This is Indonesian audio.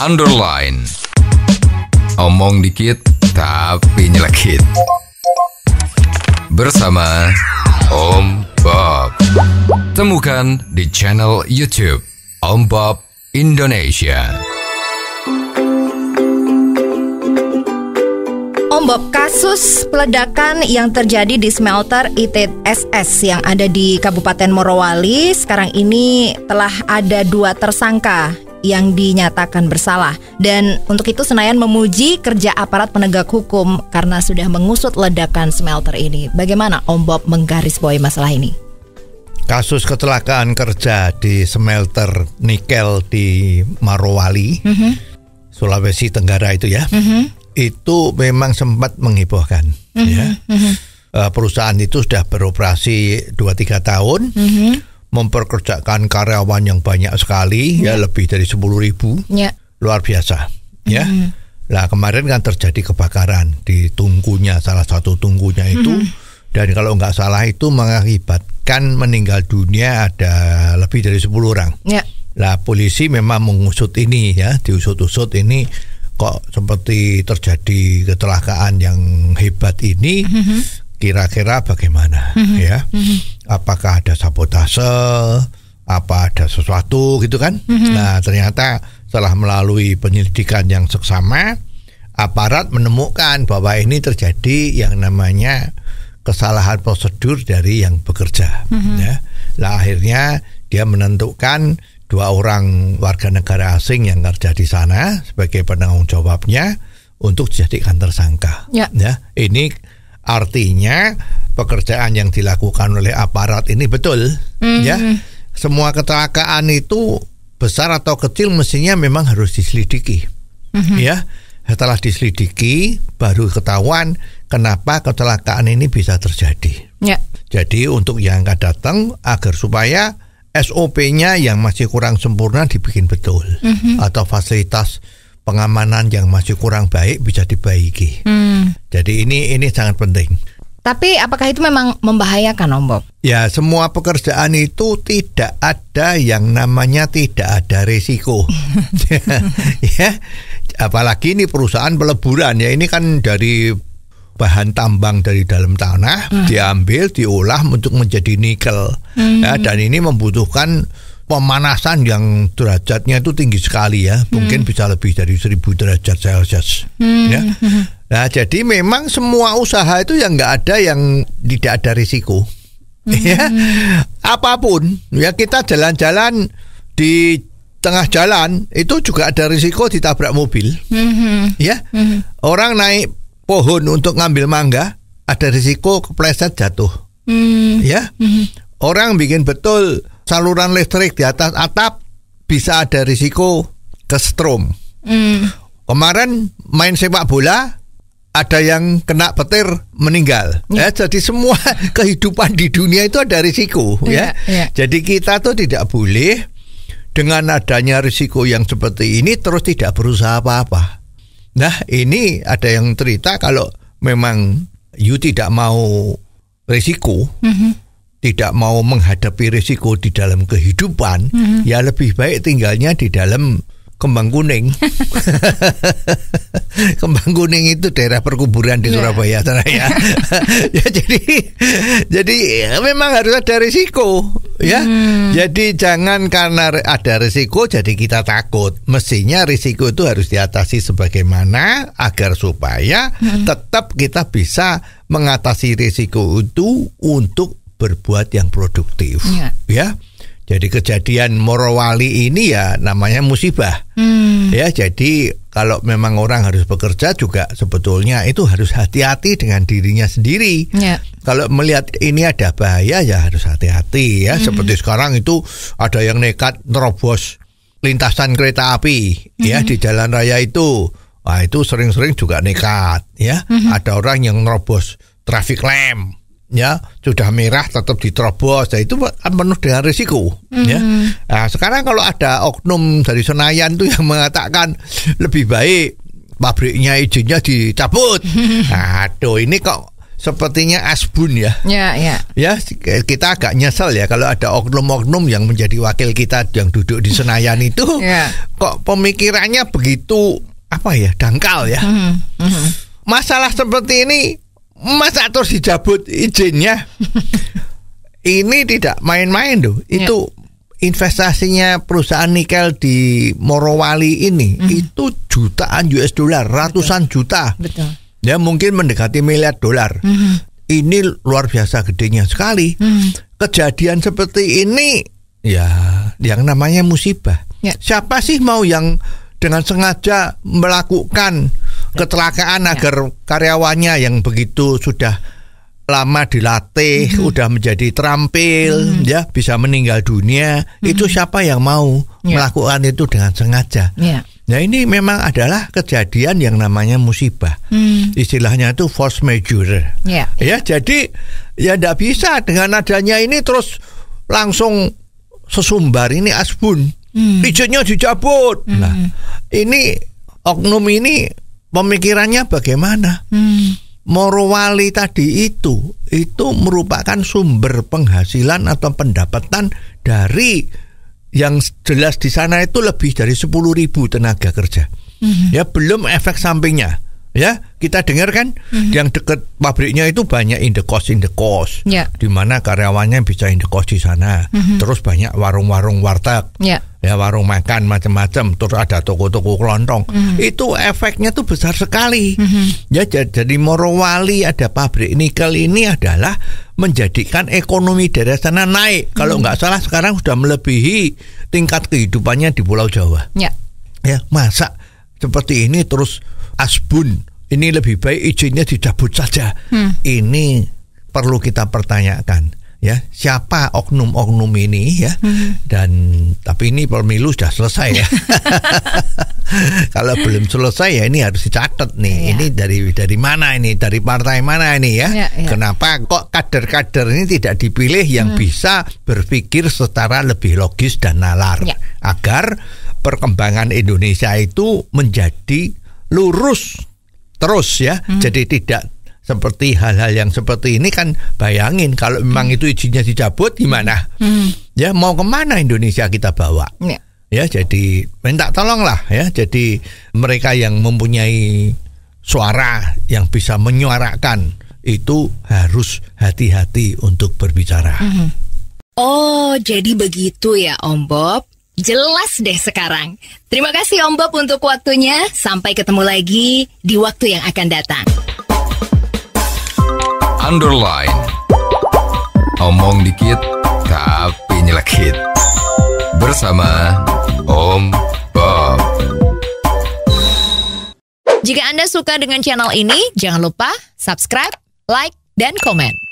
underline. Omong dikit tapi nyelekit. Bersama Om Bob. Temukan di channel YouTube Om Bob Indonesia. Om Bob, kasus peledakan yang terjadi di smelter ITSS yang ada di Kabupaten Morowali sekarang ini telah ada dua tersangka yang dinyatakan bersalah. Dan untuk itu Senayan memuji kerja aparat penegak hukum karena sudah mengusut ledakan smelter ini. Bagaimana Om Bob menggarisbawahi masalah ini? Kasus kecelakaan kerja di smelter nikel di Marowali, mm -hmm. Sulawesi Tenggara itu ya, mm -hmm. itu memang sempat menghiburkan. Mm -hmm. ya. Mm -hmm. Perusahaan itu sudah beroperasi 2-3 tahun. Mm -hmm memperkerjakan karyawan yang banyak sekali ya, ya lebih dari sepuluh ribu yeah. luar biasa ya mm -hmm. lah kemarin kan terjadi kebakaran di tungkunya salah satu tungkunya itu mm dan kalau nggak salah itu mengakibatkan meninggal dunia ada lebih dari sepuluh orang. Yeah. lah polisi memang mengusut ini ya diusut-usut ini kok seperti terjadi kecelakaan yang hebat ini mm -hmm. hmm kira-kira bagaimana mm -hmm. ya mm -hmm. apakah ada sabotase apa ada sesuatu gitu kan mm -hmm. nah ternyata setelah melalui penyelidikan yang seksama aparat menemukan bahwa ini terjadi yang namanya kesalahan prosedur dari yang bekerja mm -hmm. ya lah akhirnya dia menentukan dua orang warga negara asing yang kerja di sana sebagai penanggung jawabnya untuk dijadikan tersangka ya, ya ini Artinya pekerjaan yang dilakukan oleh aparat ini betul mm-hmm. ya. Semua kecelakaan itu besar atau kecil mestinya memang harus diselidiki. Mm-hmm. Ya. Setelah diselidiki baru ketahuan kenapa kecelakaan ini bisa terjadi. Yeah. Jadi untuk yang akan datang agar supaya SOP-nya yang masih kurang sempurna dibikin betul mm-hmm. atau fasilitas pengamanan yang masih kurang baik bisa dibaiki. Hmm. Jadi ini ini sangat penting. Tapi apakah itu memang membahayakan Om Bob? Ya semua pekerjaan itu tidak ada yang namanya tidak ada resiko ya, Apalagi ini perusahaan peleburan ya Ini kan dari bahan tambang dari dalam tanah hmm. Diambil, diolah untuk menjadi nikel ya, hmm. ya, Dan ini membutuhkan pemanasan yang derajatnya itu tinggi sekali ya, mungkin hmm. bisa lebih dari 1000 derajat Celcius. Hmm. Ya. Nah, jadi memang semua usaha itu yang nggak ada yang tidak ada risiko. Hmm. Ya. Apapun, ya kita jalan-jalan di tengah jalan itu juga ada risiko ditabrak mobil. Hmm. Ya. Hmm. Orang naik pohon untuk ngambil mangga, ada risiko kepleset jatuh. Hmm. Ya. Hmm. Orang bikin betul saluran listrik di atas atap bisa ada risiko ke strom. Mm. Kemarin main sepak bola ada yang kena petir meninggal. Yeah. Ya, jadi semua kehidupan di dunia itu ada risiko yeah, ya. Yeah. Ya. Jadi kita tuh tidak boleh dengan adanya risiko yang seperti ini terus tidak berusaha apa-apa. Nah, ini ada yang cerita kalau memang you tidak mau risiko. Mm -hmm tidak mau menghadapi risiko di dalam kehidupan, mm -hmm. ya lebih baik tinggalnya di dalam Kembang Kuning. Kembang Kuning itu daerah perkuburan di iya. Surabaya sana ya. ya jadi jadi ya memang harus ada risiko ya. Mm. Jadi jangan karena ada risiko jadi kita takut. Mestinya risiko itu harus diatasi sebagaimana agar supaya mm. tetap kita bisa mengatasi risiko itu untuk berbuat yang produktif ya, ya? jadi kejadian morowali ini ya namanya musibah hmm. ya jadi kalau memang orang harus bekerja juga sebetulnya itu harus hati-hati dengan dirinya sendiri ya. kalau melihat ini ada bahaya ya harus hati-hati ya hmm. seperti sekarang itu ada yang nekat nerobos lintasan kereta api ya, hmm. ya di jalan raya itu Wah itu sering-sering juga nekat ya. Mm -hmm. Ada orang yang nerobos traffic lamp ya sudah merah tetap diterobos ya itu penuh dengan risiko mm-hmm. ya hmm. nah, sekarang kalau ada oknum dari Senayan tuh yang mengatakan lebih baik pabriknya izinnya dicabut nah, aduh ini kok sepertinya asbun ya. Ya, ya. Ya, kita agak nyesel ya kalau ada oknum-oknum yang menjadi wakil kita yang duduk di Senayan itu ya. kok pemikirannya begitu apa ya, dangkal ya. Mm -hmm. Masalah seperti ini masa terus dicabut izinnya ini tidak main-main loh itu yeah. investasinya perusahaan nikel di Morowali ini mm. itu jutaan US dollar ratusan Betul. juta Betul. ya mungkin mendekati miliar dolar mm. ini luar biasa gedenya sekali mm. kejadian seperti ini ya yang namanya musibah yeah. siapa sih mau yang dengan sengaja melakukan kecelakaan ya. agar karyawannya yang begitu sudah lama dilatih, mm-hmm. udah menjadi terampil, mm-hmm. ya bisa meninggal dunia. Mm-hmm. Itu siapa yang mau yeah. melakukan itu dengan sengaja? Yeah. Nah ini memang adalah kejadian yang namanya musibah. Mm. Istilahnya itu force majeure. Yeah. Ya jadi ya tidak bisa dengan adanya ini terus langsung sesumbar ini asbun, mm. izinnya dicabut. Mm-hmm. Nah hmm. ini oknum ini pemikirannya bagaimana. Hmm. Morowali tadi itu itu merupakan sumber penghasilan atau pendapatan dari yang jelas di sana itu lebih dari ribu tenaga kerja. hmm Ya belum efek sampingnya. Ya, kita dengar kan mm-hmm. yang deket pabriknya itu banyak indekos indekos. Yeah. Di mana karyawannya bisa indekos di sana. Mm-hmm. Terus banyak warung-warung warteg. Yeah ya warung makan macam-macam terus ada toko-toko kelontong mm itu efeknya tuh besar sekali mm-hmm. ya jadi Morowali ada pabrik nikel ini adalah menjadikan ekonomi daerah sana naik mm kalau hmm. nggak salah sekarang sudah melebihi tingkat kehidupannya di Pulau Jawa yeah. ya masa seperti ini terus asbun ini lebih baik izinnya dicabut saja mm. ini perlu kita pertanyakan ya siapa oknum-oknum ini ya hmm. dan tapi ini pemilu sudah selesai ya kalau belum selesai ya ini harus dicatat nih ya. ini dari dari mana ini dari partai mana ini ya, ya, ya. kenapa kok kader-kader ini tidak dipilih yang hmm. bisa berpikir secara lebih logis dan nalar ya. agar perkembangan Indonesia itu menjadi lurus terus ya hmm. jadi tidak seperti hal-hal yang seperti ini kan bayangin kalau memang hmm. itu izinnya dicabut gimana hmm. ya mau kemana Indonesia kita bawa ya. ya jadi minta tolonglah ya jadi mereka yang mempunyai suara yang bisa menyuarakan itu harus hati-hati untuk berbicara hmm. oh jadi begitu ya Om Bob Jelas deh sekarang. Terima kasih Om Bob untuk waktunya. Sampai ketemu lagi di waktu yang akan datang underline. Omong dikit, tapi nyelekit. Bersama Om Bob. Jika Anda suka dengan channel ini, jangan lupa subscribe, like, dan komen.